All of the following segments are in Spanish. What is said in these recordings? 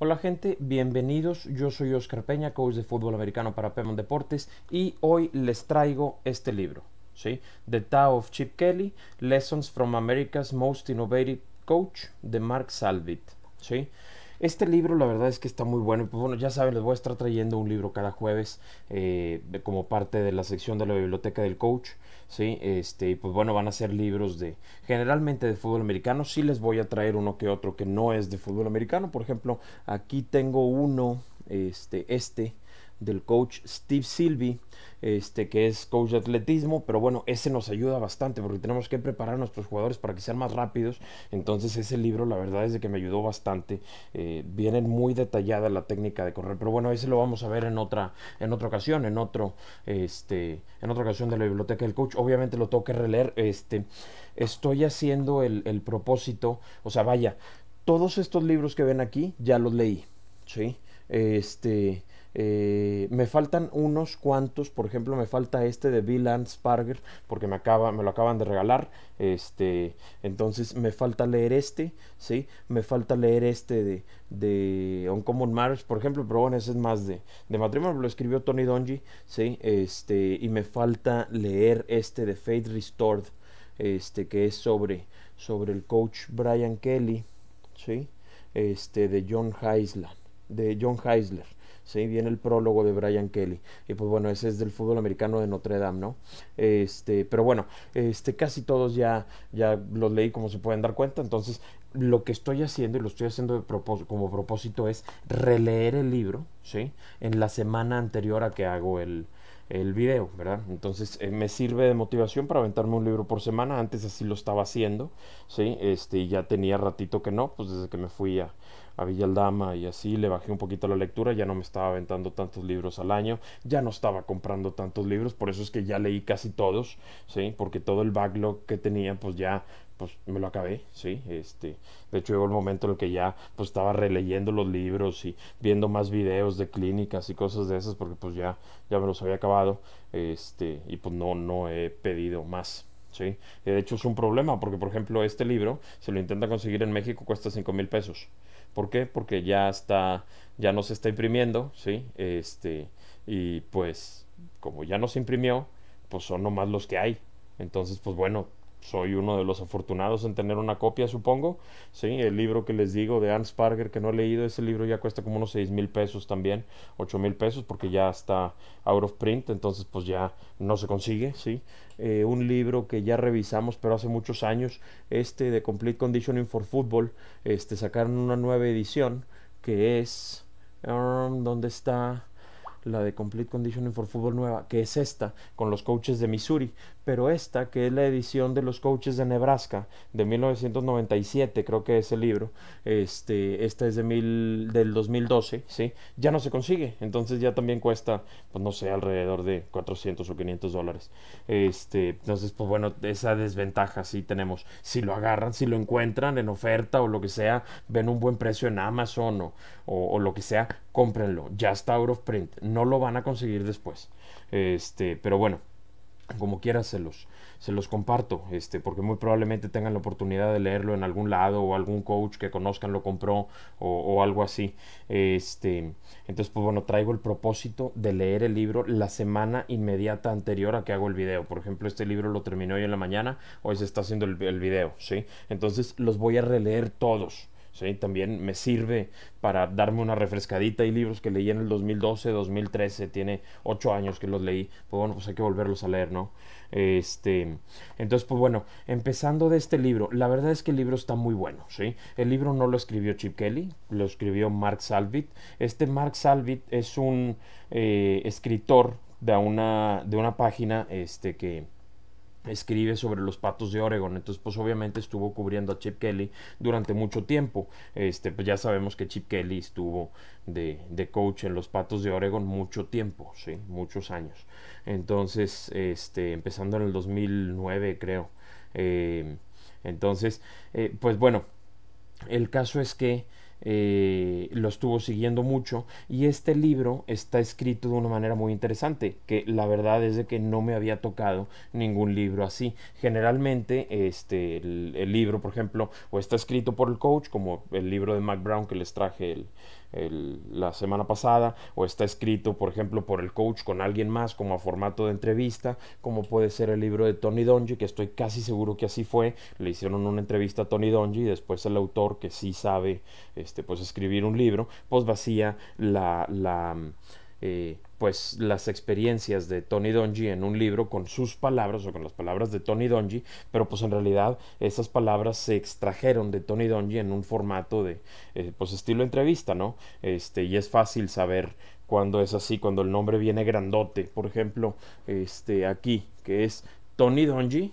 Hola gente, bienvenidos. Yo soy Oscar Peña, coach de fútbol americano para Pemon Deportes y hoy les traigo este libro, ¿sí? The Tao of Chip Kelly, Lessons from America's Most Innovative Coach de Mark Salvit, ¿sí? Este libro, la verdad es que está muy bueno. Pues bueno, ya saben, les voy a estar trayendo un libro cada jueves eh, como parte de la sección de la biblioteca del coach. ¿sí? Este, pues bueno, van a ser libros de generalmente de fútbol americano. Sí les voy a traer uno que otro que no es de fútbol americano. Por ejemplo, aquí tengo uno, este, este del coach Steve Silvi, este, que es coach de atletismo, pero bueno, ese nos ayuda bastante porque tenemos que preparar a nuestros jugadores para que sean más rápidos. Entonces ese libro la verdad es de que me ayudó bastante. Eh, viene muy detallada la técnica de correr, pero bueno, ese lo vamos a ver en otra, en otra ocasión, en otro, este, en otra ocasión de la biblioteca del coach. Obviamente lo tengo que releer. Este, estoy haciendo el, el propósito, o sea, vaya, todos estos libros que ven aquí ya los leí, ¿sí? Este, eh, me faltan unos cuantos, por ejemplo, me falta este de Bill and Sparger, porque me, acaba, me lo acaban de regalar. Este, entonces me falta leer este, ¿sí? Me falta leer este de, de Uncommon Marriage, por ejemplo, pero bueno, ese es más de, de matrimonio, lo escribió Tony Donji, ¿sí? Este, y me falta leer este de Faith Restored, este, que es sobre, sobre el coach Brian Kelly, ¿sí? Este, de John Heisler, de John Heisler. Viene el prólogo de Brian Kelly. Y pues bueno, ese es del fútbol americano de Notre Dame, ¿no? Este, pero bueno, este, casi todos ya, ya los leí como se pueden dar cuenta. Entonces, lo que estoy haciendo, y lo estoy haciendo de como propósito, es releer el libro, ¿sí? En la semana anterior a que hago el, el video, ¿verdad? Entonces eh, me sirve de motivación para aventarme un libro por semana. Antes así lo estaba haciendo, ¿sí? Este, y ya tenía ratito que no, pues desde que me fui a, a Villaldama y así, le bajé un poquito la lectura, ya no me estaba aventando tantos libros al año, ya no estaba comprando tantos libros, por eso es que ya leí casi todos, ¿sí? Porque todo el backlog que tenía, pues ya pues me lo acabé, sí, este, de hecho llegó el momento en el que ya pues estaba releyendo los libros y viendo más videos de clínicas y cosas de esas porque pues ya ya me los había acabado, este, y pues no no he pedido más. ¿sí? Eh, de hecho es un problema porque, por ejemplo, este libro, se lo intenta conseguir en México, cuesta 5 mil pesos. ¿Por qué? Porque ya está, ya no se está imprimiendo, ¿sí? Este, y pues como ya no se imprimió, pues son nomás los que hay. Entonces, pues bueno, soy uno de los afortunados en tener una copia, supongo. Sí, el libro que les digo de Hans Parger, que no he leído, ese libro ya cuesta como unos 6 mil pesos también, 8 mil pesos, porque ya está out of print, entonces pues ya no se consigue, sí. Eh, un libro que ya revisamos, pero hace muchos años, este de Complete Conditioning for Football, este, sacaron una nueva edición que es... Um, ¿Dónde está? la de Complete Conditioning for Football Nueva, que es esta, con los coaches de Missouri pero esta, que es la edición de los coaches de Nebraska de 1997, creo que es el libro, este, esta es de mil, del 2012, ¿sí? ya no se consigue, entonces ya también cuesta, pues no sé, alrededor de 400 o 500 dólares. Este, entonces, pues bueno, esa desventaja sí tenemos. Si lo agarran, si lo encuentran en oferta o lo que sea, ven un buen precio en Amazon o, o, lo que sea, cómprenlo, ya está out of print, no lo van a conseguir después. Este, pero bueno, como quiera se los, se los comparto, este, porque muy probablemente tengan la oportunidad de leerlo en algún lado o algún coach que conozcan lo compró o, algo así. Este, entonces, pues bueno, traigo el propósito de leer el libro la semana inmediata anterior a que hago el video. Por ejemplo, este libro lo terminé hoy en la mañana, hoy se está haciendo el, el video, ¿sí? Entonces los voy a releer todos también me sirve para darme una refrescadita. Hay libros que leí en el 2012, 2013, tiene ocho años que los leí. Pues bueno, pues hay que volverlos a leer, ¿no? Este, entonces, pues bueno, empezando de este libro, la verdad es que el libro está muy bueno, ¿sí? El libro no lo escribió Chip Kelly, lo escribió Mark Salvit. Este Mark Salvit es un eh, escritor de una, de una página este, que escribe sobre los patos de Oregon. Entonces, pues obviamente estuvo cubriendo a Chip Kelly durante mucho tiempo. Este, pues ya sabemos que Chip Kelly estuvo de, coach en los patos de Oregon mucho tiempo, sí, muchos años. Entonces, este, empezando en el 2009, creo. Eh, entonces, eh, pues bueno, el caso es que eh, lo estuvo siguiendo mucho y este libro está escrito de una manera muy interesante que la verdad es de que no me había tocado ningún libro así generalmente este el, libro por ejemplo o está escrito por el coach como el libro de Mac Brown que les traje el, la semana pasada o está escrito, por ejemplo, por el coach con alguien más como a formato de entrevista, como puede ser el libro de Tony Donji, que estoy casi seguro que así fue. Le hicieron una entrevista a Tony Donji y después el autor, que sí sabe este, pues, escribir un libro, pues vacía la... la eh, pues las experiencias de Tony Donji en un libro con sus palabras o con las palabras de Tony Donji, pero pues en realidad esas palabras se extrajeron de Tony Donji en un formato de eh, pues, estilo entrevista, ¿no? Este, y es fácil saber cuando es así, cuando el nombre viene grandote, por ejemplo, este aquí, que es Tony Donji,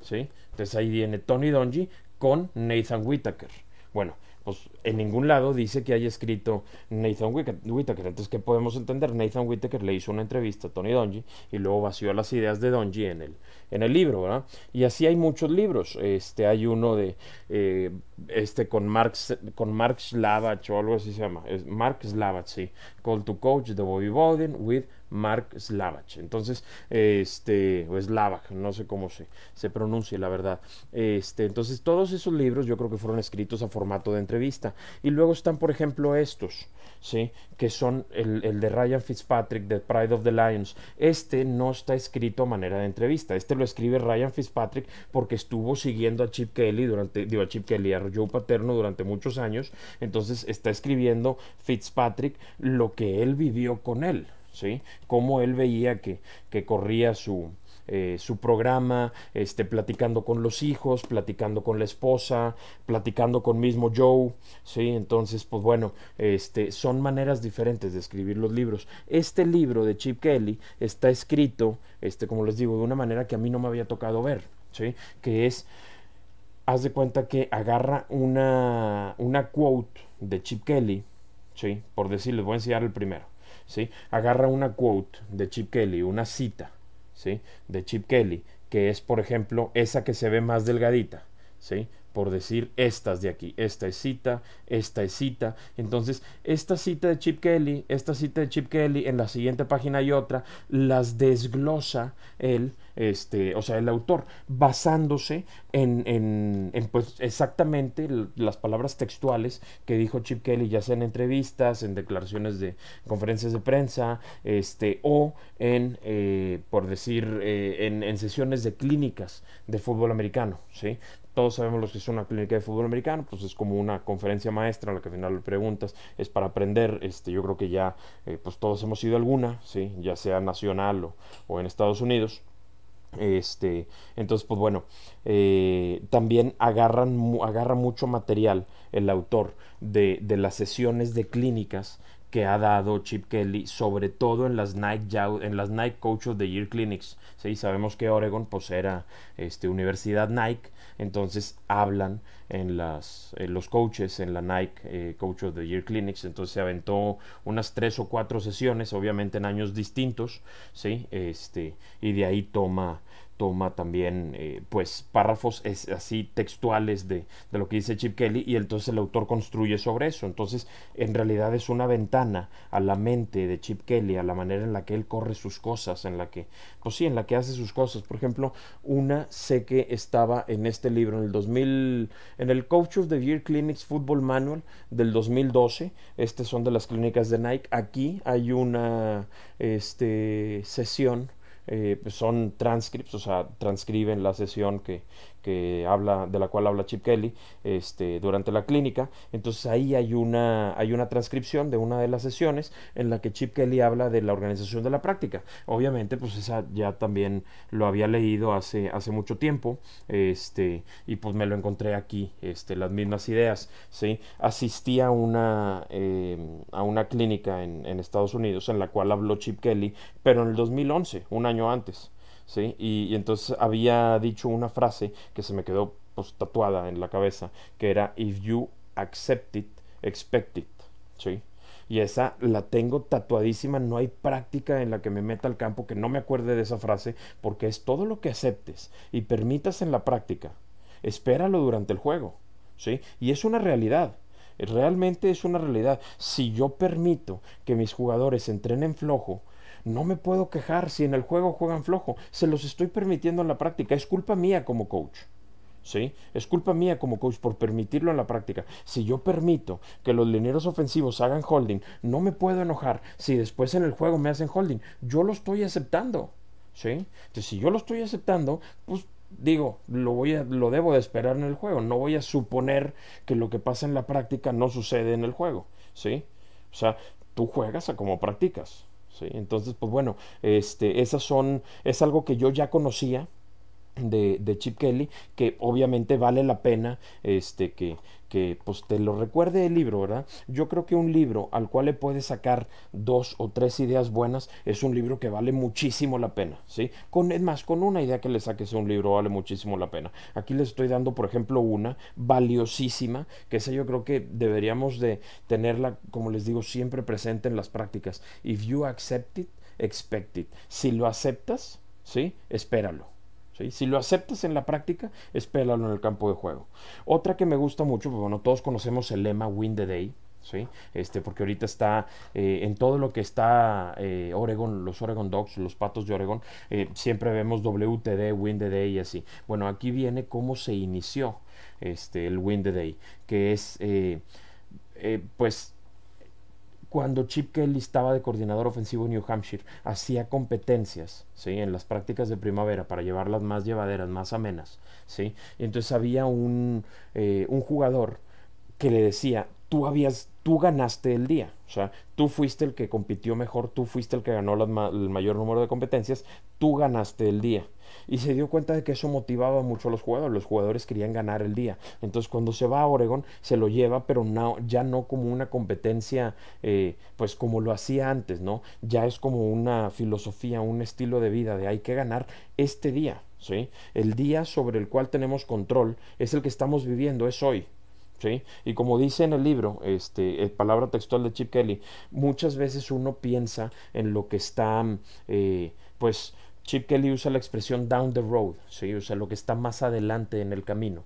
¿sí? Entonces ahí viene Tony Donji con Nathan Whitaker Bueno, pues en ningún lado dice que haya escrito Nathan Whittaker. Entonces, ¿qué podemos entender? Nathan Whittaker le hizo una entrevista a Tony Donji y luego vació las ideas de Donji en el, en el libro, ¿verdad? Y así hay muchos libros. Este, hay uno de eh, este con Marx, con Mark Slavach o algo así se llama. Es Mark Slavach, sí. Call to Coach de Bobby Bowden with Mark Slavach. Entonces, este, o Slavach, no sé cómo se, se pronuncie, la verdad. Este, entonces, todos esos libros yo creo que fueron escritos a formato de entrevista. Y luego están, por ejemplo, estos, ¿sí? Que son el, de Ryan Fitzpatrick, the Pride of the Lions. Este no está escrito a manera de entrevista. Este lo escribe Ryan Fitzpatrick porque estuvo siguiendo a Chip Kelly durante, digo, a Chip Kelly, a Joe Paterno durante muchos años. Entonces, está escribiendo Fitzpatrick lo que él vivió con él. ¿sí? Cómo él veía que, corría su, eh, programa, este, platicando con los hijos, platicando con la esposa, platicando con mismo Joe, ¿sí? Entonces, pues bueno, este, son maneras diferentes de escribir los libros. Este libro de Chip Kelly está escrito, este, como les digo, de una manera que a mí no me había tocado ver, ¿sí? Que es, haz de cuenta que agarra una, una quote de Chip Kelly, ¿sí? Por decir, les voy a enseñar el primero. Agarra una quote de Chip Kelly, una cita, ¿sí? De Chip Kelly, que es, por ejemplo, esa que se ve más delgadita, ¿sí? Por decir estas de aquí, esta es cita, esta es cita. Entonces, esta cita de Chip Kelly, esta cita de Chip Kelly, en la siguiente página y otra, las desglosa él este, o sea, el autor, basándose en, pues, exactamente las palabras textuales que dijo Chip Kelly, ya sea en entrevistas, en declaraciones de conferencias de prensa, este, o en, eh, por decir, eh, en, sesiones de clínicas de fútbol americano, ¿sí? todos sabemos lo que es una clínica de fútbol americano, pues es como una conferencia maestra en la que al final le preguntas, es para aprender, este, yo creo que ya eh, pues todos hemos ido alguna, ¿sí? ya sea nacional o en Estados Unidos. Este, entonces, pues bueno, eh, también agarran, agarra mucho material el autor de las sesiones de clínicas que ha dado Chip Kelly, sobre todo en las Nike, en las Coach of the Year Clinics. ¿sí? Sabemos que Oregon pues, era este, Universidad Nike, entonces hablan en, las, los coaches, en la Nike eh, Coach of the Year Clinics, entonces se aventó unas tres o cuatro sesiones, obviamente en años distintos, ¿sí? este, y de ahí toma toma también eh, pues párrafos así textuales de, de, lo que dice Chip Kelly y entonces el autor construye sobre eso. Entonces en realidad es una ventana a la mente de Chip Kelly, a la manera en la que él corre sus cosas, en la que, pues sí, en la que hace sus cosas. Por ejemplo, una sé que estaba en este libro, en el 2000, en el Coach of the Year Clinics Football Manual del 2012, estas son de las clínicas de Nike, aquí hay una este, sesión eh, son transcripts, o sea, transcriben la sesión que, habla, de la cual habla Chip Kelly este, durante la clínica. Entonces ahí hay una, hay una transcripción de una de las sesiones en la que Chip Kelly habla de la organización de la práctica. Obviamente, pues esa ya también lo había leído hace, hace mucho tiempo este, y pues me lo encontré aquí, este, las mismas ideas. ¿sí? Asistí a una, em, a una clínica en Estados Unidos en la cual habló Chip Kelly, pero en el 2011, un año antes. Y, entonces había dicho una frase que se me quedó pues, tatuada en la cabeza, que era, if you accept it, expect it, ¿sí? Y esa la tengo tatuadísima, no hay práctica en la que me meta al campo que no me acuerde de esa frase, porque es todo lo que aceptes y permitas en la práctica. Espéralo durante el juego, ¿sí? Y es una realidad, eh, realmente es una realidad. Si yo permito que mis jugadores entrenen flojo, no me puedo quejar si en el juego juegan flojo. Se los estoy permitiendo en la práctica. Es culpa mía como coach. ¿Sí? Es culpa mía como coach por permitirlo en la práctica. Si yo permito que los lineros ofensivos hagan holding, no me puedo enojar si después en el juego me hacen holding. Yo lo estoy aceptando. ¿Sí? Entonces, si yo lo estoy aceptando, pues digo, lo, voy lo debo de esperar en el juego. No voy a suponer que lo que pasa en la práctica no sucede en el juego. ¿Sí? O sea, tú juegas a como practicas. Entonces, pues bueno, este, esas son, es algo que yo ya conocía, de, Chip Kelly, que obviamente vale la pena este, que, que pues, te lo recuerde el libro, ¿verdad? Yo creo que un libro al cual le puedes sacar dos o tres ideas buenas es un libro que vale muchísimo la pena, ¿sí? Con, es más, con una idea que le saques a un libro vale muchísimo la pena. Aquí les estoy dando, por ejemplo, una valiosísima, que esa yo creo que deberíamos de tenerla, como les digo, siempre presente en las prácticas. If you accept it, expect it. Si lo aceptas, ¿sí? Espéralo. Si lo aceptas en la práctica, espéralo en el campo de juego. Otra que me gusta mucho, pues, bueno, todos conocemos el lema Win the Day, ¿Sí? Este, porque ahorita está eh, en todo lo que está eh, Oregon, los Oregon Dogs, los patos de Oregon, eh, siempre vemos WTD, Win the Day y así. Bueno, aquí viene cómo se inició este, el Win the Day, que es, pues, cuando Chip Kelly estaba de coordinador ofensivo en New Hampshire, hacía competencias, ¿sí? En las prácticas de primavera para llevarlas más llevaderas, más amenas, ¿sí? Y entonces había un, eh, un jugador que le decía, tú habías tú ganaste el día. O sea, tú fuiste el que compitió mejor, tú fuiste el que ganó el mayor número de competencias, tú ganaste el día. Y se dio cuenta de que eso motivaba mucho a los jugadores. Los jugadores querían ganar el día. Entonces, cuando se va a Oregon, se lo lleva, pero no, ya no como una competencia, eh, pues como lo hacía antes, ¿no? Ya es como una filosofía, un estilo de vida de hay que ganar este día, ¿sí? El día sobre el cual tenemos control es el que estamos viviendo, es hoy. Y como dice en el libro, este, el eh, palabra textual de Chip Kelly, muchas veces uno piensa en lo que está, eh, pues Chip Kelly usa la expresión down the road, o sea, lo que está más adelante en el camino.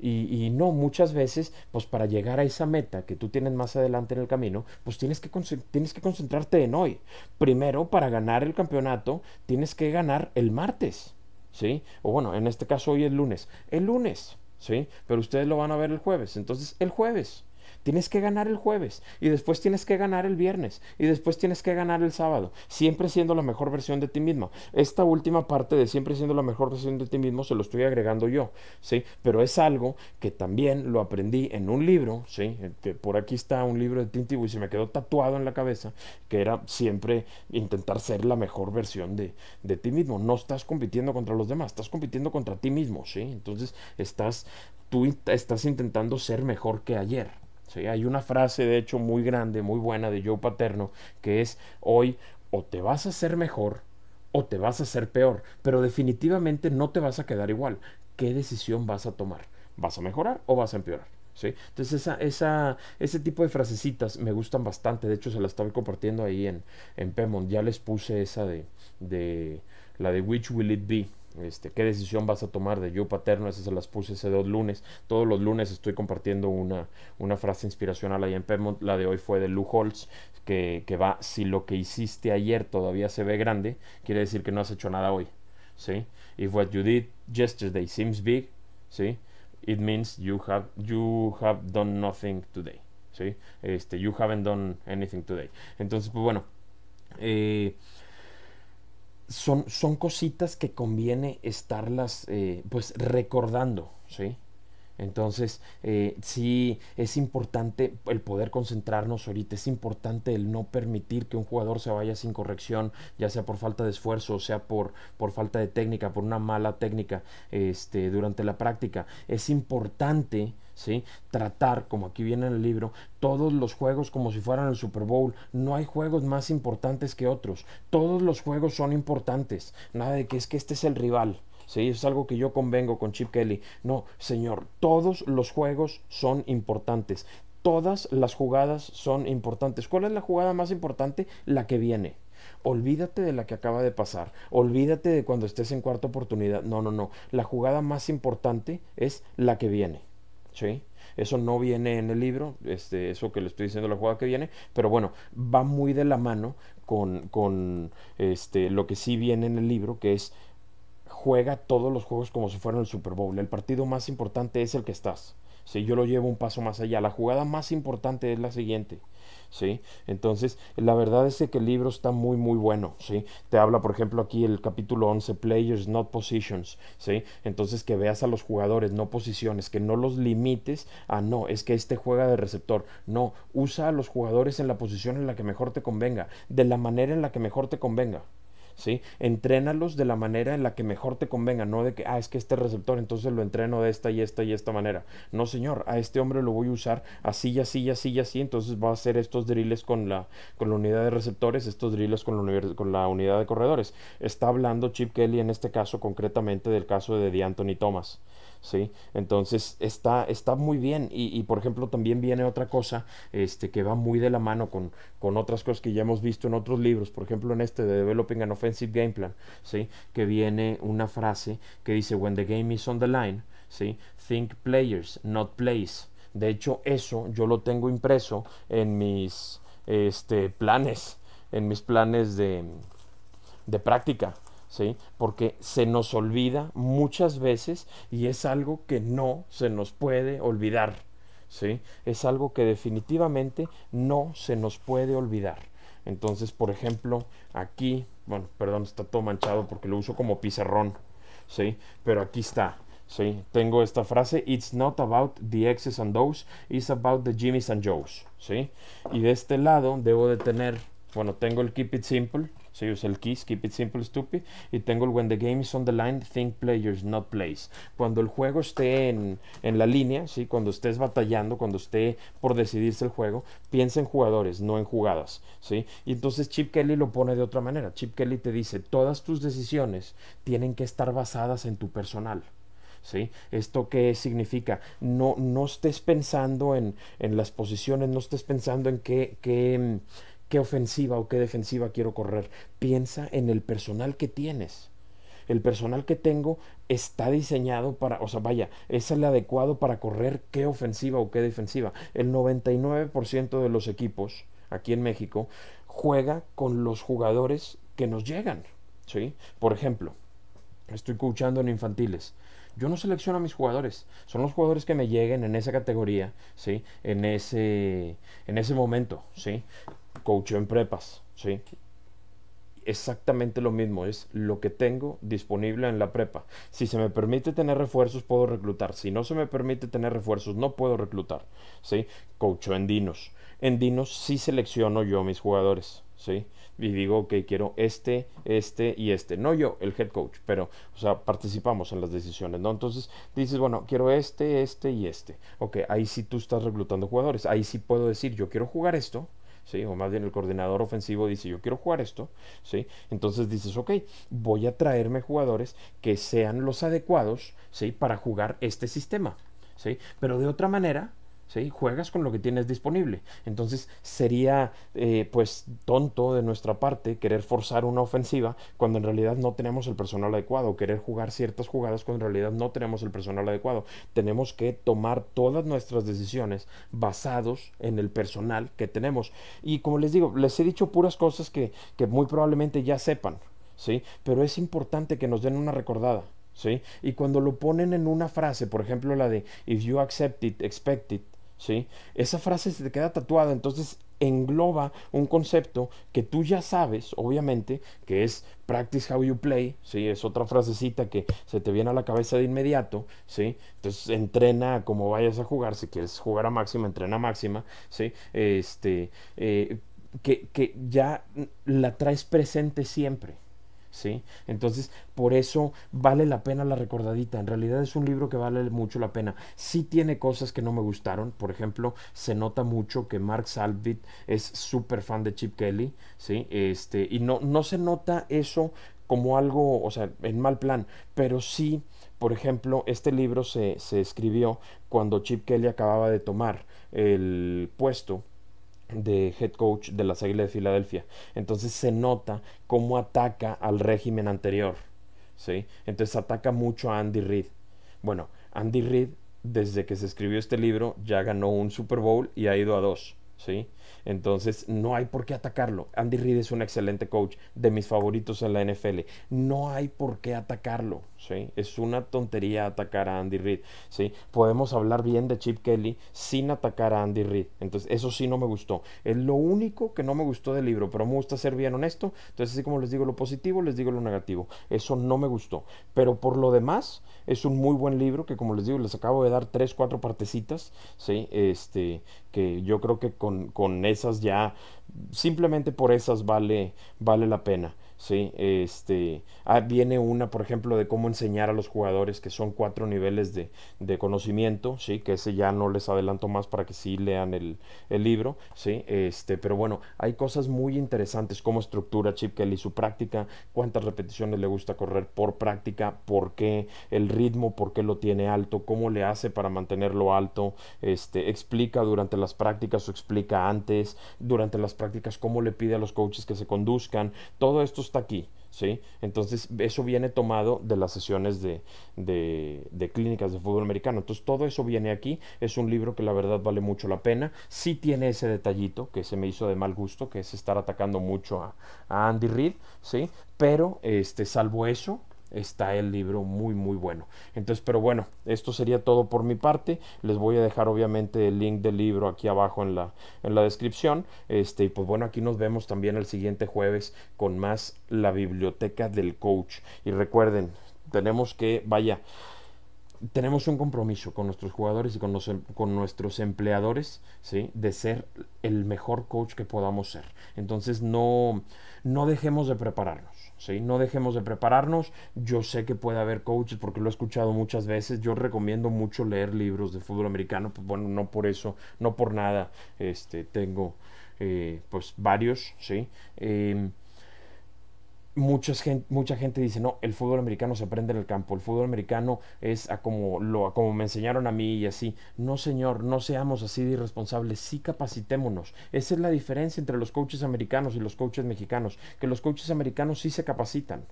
Y, no, muchas veces, pues para llegar a esa meta que tú tienes más adelante en el camino, pues tienes que, tienes que concentrarte en hoy. Primero, para ganar el campeonato, tienes que ganar el martes, ¿sí? O bueno, en este caso hoy es lunes. El lunes ¿sí? Pero ustedes lo van a ver el jueves. Entonces, el jueves Tienes que ganar el jueves y después tienes que ganar el viernes y después tienes que ganar el sábado, siempre siendo la mejor versión de ti mismo. Esta última parte de siempre siendo la mejor versión de ti mismo se lo estoy agregando yo, ¿sí? Pero es algo que también lo aprendí en un libro, ¿sí? Este, por aquí está un libro de Tintibu y se me quedó tatuado en la cabeza, que era siempre intentar ser la mejor versión de, de ti mismo. No estás compitiendo contra los demás, estás compitiendo contra ti mismo, ¿sí? Entonces estás, tú estás intentando ser mejor que ayer hay una frase, de hecho, muy grande, muy buena de Joe Paterno, que es, hoy o te vas a hacer mejor o te vas a hacer peor, pero definitivamente no te vas a quedar igual. ¿Qué decisión vas a tomar? ¿Vas a mejorar o vas a empeorar? ¿Sí? Entonces esa, esa, ese tipo de frasecitas me gustan bastante, de hecho se las estaba compartiendo ahí en, en Pemon, ya les puse esa de, de la de Which Will It Be, este, qué decisión vas a tomar de yo paterno, esas se las puse ese dos lunes. Todos los lunes estoy compartiendo una, frase inspiracional ahí en Pemont. La de hoy fue de Lou Holtz, que, va, si lo que hiciste ayer todavía se ve grande, quiere decir que no has hecho nada hoy. ¿Sí? If what you did yesterday seems big, ¿sí? It means you have, you have done nothing today. ¿Sí? Este, you haven't done anything today. Entonces, pues bueno. Eh, son, cositas que conviene estarlas eh, pues recordando, ¿sí? Entonces, eh, sí es importante el poder concentrarnos ahorita, es importante el no permitir que un jugador se vaya sin corrección, ya sea por falta de esfuerzo, sea por, por falta de técnica, por una mala técnica este, durante la práctica. Es importante Tratar, como aquí viene en el libro, todos los juegos como si fueran el Super Bowl. No hay juegos más importantes que otros. Todos los juegos son importantes. Nada de que es que este es el rival. Sí, es algo que yo convengo con Chip Kelly. No, señor, todos los juegos son importantes. Todas las jugadas son importantes. ¿Cuál es la jugada más importante? La que viene. Olvídate de la que acaba de pasar. Olvídate de cuando estés en cuarta oportunidad. No, no, no. La jugada más importante es la que viene. Eso no viene en el libro, este, eso que le estoy diciendo la jugada que viene, pero bueno, va muy de la mano con, con este, lo que sí viene en el libro, que es juega todos los juegos como si fueran el Super Bowl. El partido más importante es el que estás. Si yo lo llevo un paso más allá, la jugada más importante es la siguiente. ¿sí? Entonces, la verdad es que el libro está muy, muy bueno, ¿sí? Te habla, por ejemplo, aquí el capítulo 11, Players, Not Positions, ¿sí? Entonces, que veas a los jugadores, no posiciones, que no los limites a, no, es que este juega de receptor, no, usa a los jugadores en la posición en la que mejor te convenga, de la manera en la que mejor te convenga. ¿sí? Entrénalos de la manera en la que mejor te convenga, no de que, ah, es que este receptor, entonces lo entreno de esta y esta y esta manera. No, señor, a este hombre lo voy a usar así y así y así y así, entonces va a hacer estos drills con la, con la unidad de receptores, estos drills con la, con la unidad de corredores. Está hablando Chip Kelly en este caso concretamente del caso de DeAnthony Thomas. ¿sí? Entonces está, muy bien y, por ejemplo también viene otra cosa este, que va muy de la mano con, otras cosas que ya hemos visto en otros libros, por ejemplo en este de Developing an Offensive Game Plan, Que viene una frase que dice, when the game is on the line, ¿sí? Think players, not plays. De hecho, eso yo lo tengo impreso en mis este, planes, en mis planes de práctica. ¿sí? Porque se nos olvida muchas veces y es algo que no se nos puede olvidar, ¿sí? Es algo que definitivamente no se nos puede olvidar. Entonces, por ejemplo, aquí, bueno, perdón, está todo manchado porque lo uso como pizarrón, ¿sí? Pero aquí está, ¿sí? Tengo esta frase, it's not about the X's and those, it's about the Jimmy's and Joe's, ¿sí? Y de este lado debo de tener, bueno, tengo el keep it simple, se el kiss, keep it simple, stupid, y tengo el when the game is on the line, think players, not plays. Cuando el juego esté en, en la línea, ¿sí? cuando estés batallando, cuando esté por decidirse el juego, piensa en jugadores, no en jugadas. ¿sí? Y entonces Chip Kelly lo pone de otra manera. Chip Kelly te dice, todas tus decisiones tienen que estar basadas en tu personal. ¿Sí? ¿Esto qué significa? No, no estés pensando en, en las posiciones, no estés pensando en qué, qué qué ofensiva o qué defensiva quiero correr. Piensa en el personal que tienes. El personal que tengo está diseñado para, o sea, vaya, es el adecuado para correr qué ofensiva o qué defensiva. El 99% de los equipos aquí en México juega con los jugadores que nos llegan. ¿sí? Por ejemplo, estoy coachando en infantiles. Yo no selecciono a mis jugadores, son los jugadores que me lleguen en esa categoría, ¿sí? En ese, en ese momento, ¿sí? coachó en prepas, ¿sí? Exactamente lo mismo, es lo que tengo disponible en la prepa. Si se me permite tener refuerzos, puedo reclutar. Si no se me permite tener refuerzos, no puedo reclutar, ¿sí? Coachó en Dinos. En Dinos sí selecciono yo mis jugadores, ¿sí? y digo, ok, quiero este, este y este. No yo, el head coach, pero, o sea, participamos en las decisiones, ¿no? Entonces dices, bueno, quiero este, este y este. Ok, ahí sí tú estás reclutando jugadores. Ahí sí puedo decir, yo quiero jugar esto, o más bien el coordinador ofensivo dice, yo quiero jugar esto, ¿sí? Entonces dices, ok, voy a traerme jugadores que sean los adecuados, ¿sí? Para jugar este sistema, ¿sí? Pero de otra manera, Juegas con lo que tienes disponible. Entonces sería eh, pues tonto de nuestra parte querer forzar una ofensiva cuando en realidad no tenemos el personal adecuado, querer jugar ciertas jugadas cuando en realidad no tenemos el personal adecuado. Tenemos que tomar todas nuestras decisiones basados en el personal que tenemos. Y como les digo, les he dicho puras cosas que, muy probablemente ya sepan, ¿sí? Pero es importante que nos den una recordada. ¿Sí? Y cuando lo ponen en una frase, por ejemplo la de if you accept it, expect it, ¿sí? Esa frase se te queda tatuada, entonces engloba un concepto que tú ya sabes, obviamente, que es practice how you play, ¿sí? Es otra frasecita que se te viene a la cabeza de inmediato, ¿sí? Entonces entrena como vayas a jugar, si quieres jugar a máxima, entrena a máxima, Este, eh, que, que ya la traes presente siempre, entonces, por eso vale la pena la recordadita. En realidad es un libro que vale mucho la pena. Sí tiene cosas que no me gustaron. Por ejemplo, se nota mucho que Mark Salvit es súper fan de Chip Kelly, ¿sí? Este, y no, no se nota eso como algo, o sea, en mal plan, pero sí... Por ejemplo, este libro se escribió cuando Chip Kelly acababa de tomar el puesto de head coach de las Águilas de Filadelfia. Entonces se nota cómo ataca al régimen anterior. ¿sí? Entonces ataca mucho a Andy Reid. Bueno, Andy Reid, desde que se escribió este libro, ya ganó un Super Bowl y ha ido a dos. ¿sí? Entonces no hay por qué atacarlo. Andy Reid es un excelente coach, de mis favoritos en la NFL. No hay por qué atacarlo. Es una tontería atacar a Andy Reid, ¿sí? Podemos hablar bien de Chip Kelly sin atacar a Andy Reid. Entonces, eso sí no me gustó. Es lo único que no me gustó del libro, pero me gusta ser bien honesto. Entonces, así como les digo lo positivo, les digo lo negativo. Eso no me gustó. Pero por lo demás, es un muy buen libro que, como les digo, les acabo de dar tres, cuatro partecitas, ¿sí? Este, que yo creo que con, con esas ya, simplemente por esas vale, vale la pena. Sí, este, ah, viene una, por ejemplo, de cómo enseñar a los jugadores, que son cuatro niveles de, conocimiento, sí, que ese ya no les adelanto más para que sí lean el, el, libro, sí, este, pero bueno, hay cosas muy interesantes, cómo estructura Chip Kelly su práctica, cuántas repeticiones le gusta correr por práctica, por qué, el ritmo, por qué lo tiene alto, cómo le hace para mantenerlo alto, este, explica durante las prácticas o explica antes, durante las prácticas cómo le pide a los coaches que se conduzcan, todo esto está aquí. ¿sí? Entonces, eso viene tomado de las sesiones de, de, clínicas de fútbol americano. Entonces, todo eso viene aquí. Es un libro que la verdad vale mucho la pena. Sí tiene ese detallito que se me hizo de mal gusto, que es estar atacando mucho a, Andy Reid, ¿sí? Pero, este, salvo eso, está el libro muy muy bueno entonces pero bueno esto sería todo por mi parte les voy a dejar obviamente el link del libro aquí abajo en la en la descripción este y pues bueno aquí nos vemos también el siguiente jueves con más la biblioteca del coach y recuerden tenemos que vaya tenemos un compromiso con nuestros jugadores y con, em, con nuestros empleadores, ¿sí? De ser el mejor coach que podamos ser. Entonces no, no dejemos de prepararnos. No dejemos de prepararnos. Yo sé que puede haber coaches porque lo he escuchado muchas veces. Yo recomiendo mucho leer libros de fútbol americano. Pues bueno, no por eso, no por nada. Este, tengo eh, pues varios, ¿sí? Em, Mucha gente, mucha gente dice, no, el fútbol americano se aprende en el campo, el fútbol americano es a como, lo, a como me enseñaron a mí y así. No, señor, no seamos así de irresponsables, sí capacitémonos. Esa es la diferencia entre los coaches americanos y los coaches mexicanos, que los coaches americanos sí se capacitan.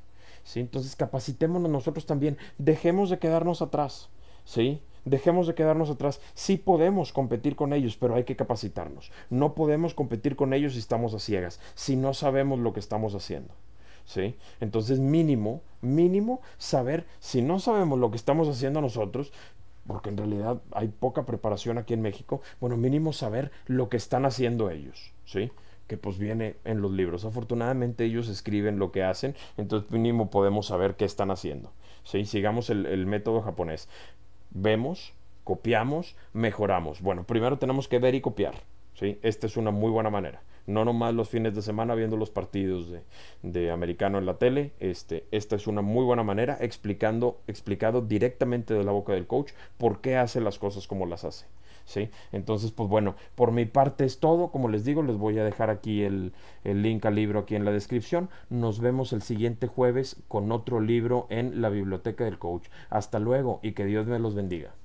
¿sí? Entonces capacitémonos nosotros también, dejemos de quedarnos atrás. ¿sí? Dejemos de quedarnos atrás. Sí podemos competir con ellos, pero hay que capacitarnos. No podemos competir con ellos si estamos a ciegas, si no sabemos lo que estamos haciendo. ¿sí? Entonces mínimo, mínimo saber si no sabemos lo que estamos haciendo nosotros, porque en realidad hay poca preparación aquí en México, bueno, mínimo saber lo que están haciendo ellos, ¿sí? que pues viene en los libros. Afortunadamente ellos escriben lo que hacen, entonces mínimo podemos saber qué están haciendo. Sigamos el, el método japonés. Vemos, copiamos, mejoramos. Bueno, primero tenemos que ver y copiar. ¿sí? Esta es una muy buena manera no nomás los fines de semana viendo los partidos de, de americano en la tele. Este, esta es una muy buena manera explicando, explicado directamente de la boca del coach por qué hace las cosas como las hace. ¿Sí? Entonces, pues bueno, por mi parte es todo. Como les digo, les voy a dejar aquí el, el, link al libro aquí en la descripción. Nos vemos el siguiente jueves con otro libro en la biblioteca del coach. Hasta luego y que Dios me los bendiga.